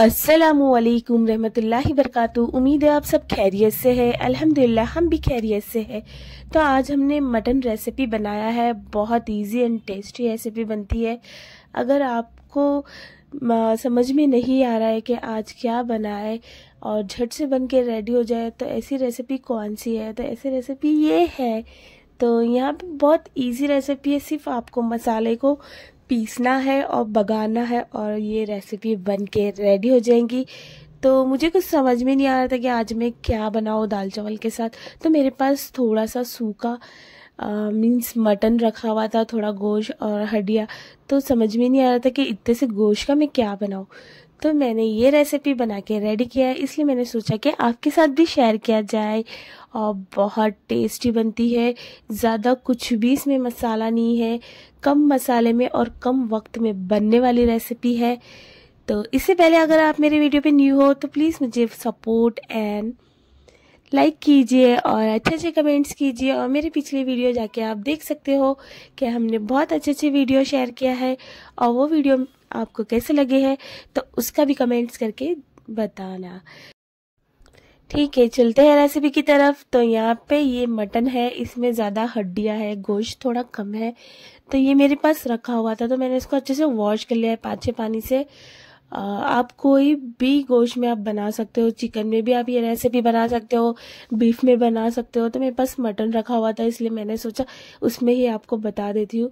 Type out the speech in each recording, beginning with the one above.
असलकम रहमतुल्लाहि वरकत उम्मीद है आप सब खैरियत से है अल्हम्दुलिल्लाह हम भी खैरियत से है तो आज हमने मटन रेसिपी बनाया है बहुत इजी एंड टेस्टी रेसिपी बनती है अगर आपको समझ में नहीं आ रहा है कि आज क्या बनाए और झट से बन के रेडी हो जाए तो ऐसी रेसिपी कौन सी है तो ऐसी रेसिपी ये है तो यहाँ पे बहुत इजी रेसिपी है सिर्फ आपको मसाले को पीसना है और बगाना है और ये रेसिपी बन के रेडी हो जाएंगी तो मुझे कुछ समझ में नहीं आ रहा था कि आज मैं क्या बनाऊँ दाल चावल के साथ तो मेरे पास थोड़ा सा सूखा मीन्स मटन रखा हुआ था थोड़ा गोश्त और हड्डिया तो समझ में नहीं आ रहा था कि इतने से गोश्त का मैं क्या बनाऊँ तो मैंने ये रेसिपी बना के रेडी किया है इसलिए मैंने सोचा कि आपके साथ भी शेयर किया जाए और बहुत टेस्टी बनती है ज़्यादा कुछ भी इसमें मसाला नहीं है कम मसाले में और कम वक्त में बनने वाली रेसिपी है तो इससे पहले अगर आप मेरे वीडियो पे न्यू हो तो प्लीज़ मुझे सपोर्ट एंड लाइक कीजिए और अच्छे अच्छे कमेंट्स कीजिए और मेरे पिछले वीडियो जाके आप देख सकते हो कि हमने बहुत अच्छे अच्छे वीडियो शेयर किया है और वो वीडियो आपको कैसे लगे हैं तो उसका भी कमेंट्स करके बताना ठीक है चलते हैं रेसिपी की तरफ तो यहाँ पे ये मटन है इसमें ज़्यादा हड्डियाँ है गोश्त थोड़ा कम है तो ये मेरे पास रखा हुआ था तो मैंने इसको अच्छे से वॉश कर लिया है पाछे पानी से आप कोई भी गोश्त में आप बना सकते हो चिकन में भी आप ये रेसिपी बना सकते हो बीफ में बना सकते हो तो मेरे पास मटन रखा हुआ था इसलिए मैंने सोचा उसमें ही आपको बता देती हूँ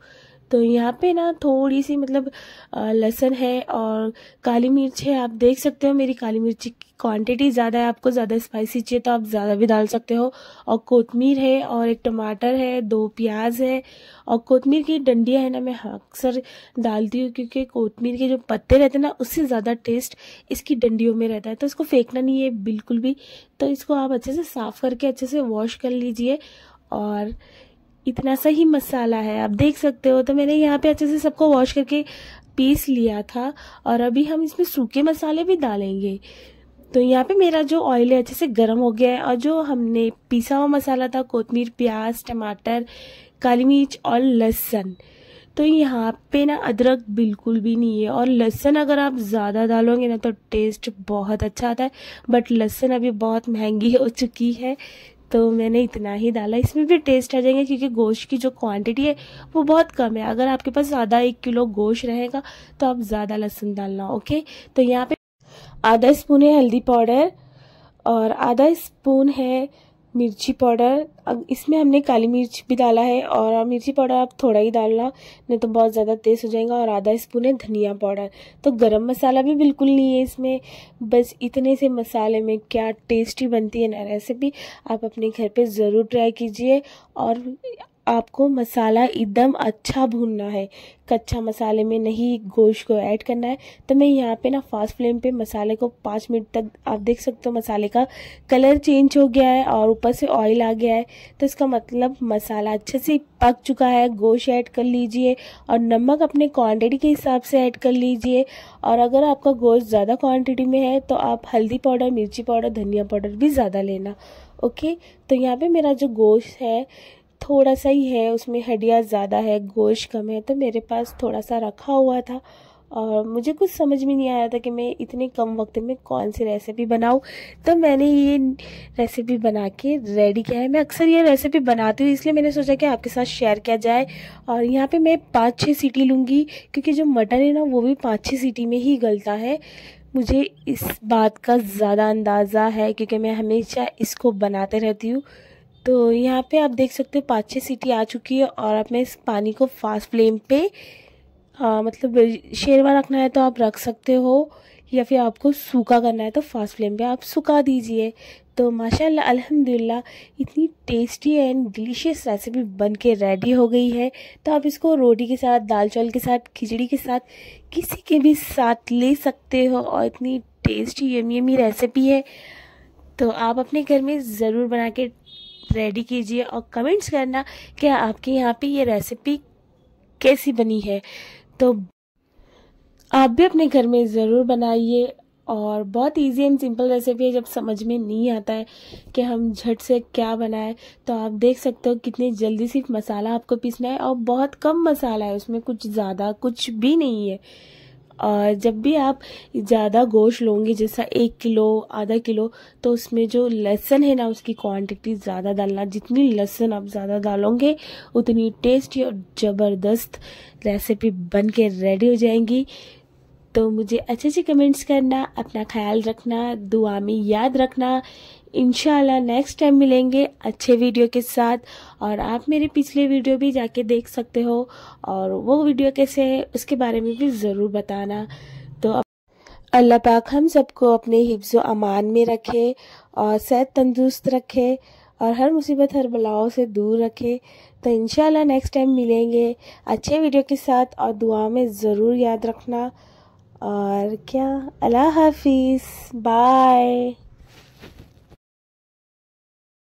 तो यहाँ पे ना थोड़ी सी मतलब लहसन है और काली मिर्च है आप देख सकते हो मेरी काली मिर्च की क्वांटिटी ज़्यादा है आपको ज़्यादा स्पाइसी चाहिए तो आप ज़्यादा भी डाल सकते हो और कोतमीर है और एक टमाटर है दो प्याज है और कोतमीर की डंडियाँ है ना मैं अक्सर डालती हूँ क्योंकि कोतमीर के जो पत्ते रहते हैं ना उससे ज़्यादा टेस्ट इसकी डंडियों में रहता है तो इसको फेंकना नहीं है बिल्कुल भी तो इसको आप अच्छे से साफ़ करके अच्छे से वॉश कर लीजिए और इतना सा ही मसाला है आप देख सकते हो तो मैंने यहाँ पे अच्छे से सबको वॉश करके पीस लिया था और अभी हम इसमें सूखे मसाले भी डालेंगे तो यहाँ पे मेरा जो ऑयल है अच्छे से गर्म हो गया है और जो हमने पीसा हुआ मसाला था कोतमीर प्याज टमाटर काली मिर्च और लहसुन तो यहाँ पे ना अदरक बिल्कुल भी नहीं है और लहसुन अगर आप ज़्यादा डालोगे ना तो टेस्ट बहुत अच्छा आता है बट लहसुन अभी बहुत महंगी हो चुकी है तो मैंने इतना ही डाला इसमें भी टेस्ट आ जाएंगे क्योंकि गोश्त की जो क्वांटिटी है वो बहुत कम है अगर आपके पास ज़्यादा एक किलो गोश्त रहेगा तो आप ज़्यादा लहसुन डालना ओके तो यहाँ पे आधा स्पून है हल्दी पाउडर और आधा स्पून है मिर्ची पाउडर इसमें हमने काली मिर्च भी डाला है और मिर्ची पाउडर आप थोड़ा ही डालना नहीं तो बहुत ज़्यादा तेज़ हो जाएगा और आधा स्पून है धनिया पाउडर तो गरम मसाला भी बिल्कुल नहीं है इसमें बस इतने से मसाले में क्या टेस्टी बनती है ना रेसिपी आप अपने घर पे ज़रूर ट्राई कीजिए और आपको मसाला एकदम अच्छा भूनना है कच्चा मसाले में नहीं गोश्त को ऐड करना है तो मैं यहाँ पे ना फास्ट फ्लेम पे मसाले को पाँच मिनट तक आप देख सकते हो मसाले का कलर चेंज हो गया है और ऊपर से ऑयल आ गया है तो इसका मतलब मसाला अच्छे से पक चुका है गोश्त ऐड कर लीजिए और नमक अपने क्वांटिटी के हिसाब से ऐड कर लीजिए और अगर आपका गोश्त ज़्यादा क्वान्टिटी में है तो आप हल्दी पाउडर मिर्ची पाउडर धनिया पाउडर भी ज़्यादा लेना ओके तो यहाँ पर मेरा जो गोश्त है थोड़ा सा ही है उसमें हड्डियाँ ज़्यादा है गोश्त कम है तो मेरे पास थोड़ा सा रखा हुआ था और मुझे कुछ समझ में नहीं आया था कि मैं इतने कम वक्त में कौन सी रेसिपी बनाऊं तो मैंने ये रेसिपी बना के रेडी किया है मैं अक्सर ये रेसिपी बनाती हूँ इसलिए मैंने सोचा कि आपके साथ शेयर किया जाए और यहाँ पे मैं पाँच छः सीटी लूँगी क्योंकि जो मटन है ना वो भी पाँच छः सीटी में ही गलता है मुझे इस बात का ज़्यादा अंदाज़ा है क्योंकि मैं हमेशा इसको बनाते रहती हूँ तो यहाँ पे आप देख सकते हो पाँच छः सीटी आ चुकी है और अब मैं इस पानी को फास्ट फ्लेम पे आ, मतलब शेरवा रखना है तो आप रख सकते हो या फिर आपको सूखा करना है तो फास्ट फ्लेम पे आप सूखा दीजिए तो माशाल्लाह अल्हम्दुलिल्लाह इतनी टेस्टी एंड डिलीशियस रेसिपी बन के रेडी हो गई है तो आप इसको रोटी के साथ दाल चावल के साथ खिचड़ी के साथ किसी के भी साथ ले सकते हो और इतनी टेस्टी यमी यमी रेसिपी है तो आप अपने घर में ज़रूर बना के रेडी कीजिए और कमेंट्स करना कि आपके यहाँ पे ये रेसिपी कैसी बनी है तो आप भी अपने घर में ज़रूर बनाइए और बहुत इजी एंड सिंपल रेसिपी है जब समझ में नहीं आता है कि हम झट से क्या बनाएं तो आप देख सकते हो कितनी जल्दी सिर्फ मसाला आपको पीसना है और बहुत कम मसाला है उसमें कुछ ज़्यादा कुछ भी नहीं है जब भी आप ज़्यादा गोश्त लोगे जैसा एक किलो आधा किलो तो उसमें जो लहसन है ना उसकी क्वांटिटी ज़्यादा डालना जितनी लहसन आप ज़्यादा डालोगे उतनी टेस्टी और ज़बरदस्त रेसिपी बन के रेडी हो जाएंगी तो मुझे अच्छे अच्छे कमेंट्स करना अपना ख्याल रखना दुआ में याद रखना इन नेक्स्ट टाइम मिलेंगे अच्छे वीडियो के साथ और आप मेरे पिछले वीडियो भी जाके देख सकते हो और वो वीडियो कैसे है उसके बारे में भी ज़रूर बताना तो अल्लाह पाक हम सबको अपने हिफ्ज़ अमान में रखे और सेहत तंदुरुस्त रखे और हर मुसीबत हर बलाओं से दूर रखे तो इनशाला नेक्स्ट टाइम मिलेंगे अच्छे वीडियो के साथ और दुआ में ज़रूर याद रखना और क्या अल्लाह हाफिज़ बाय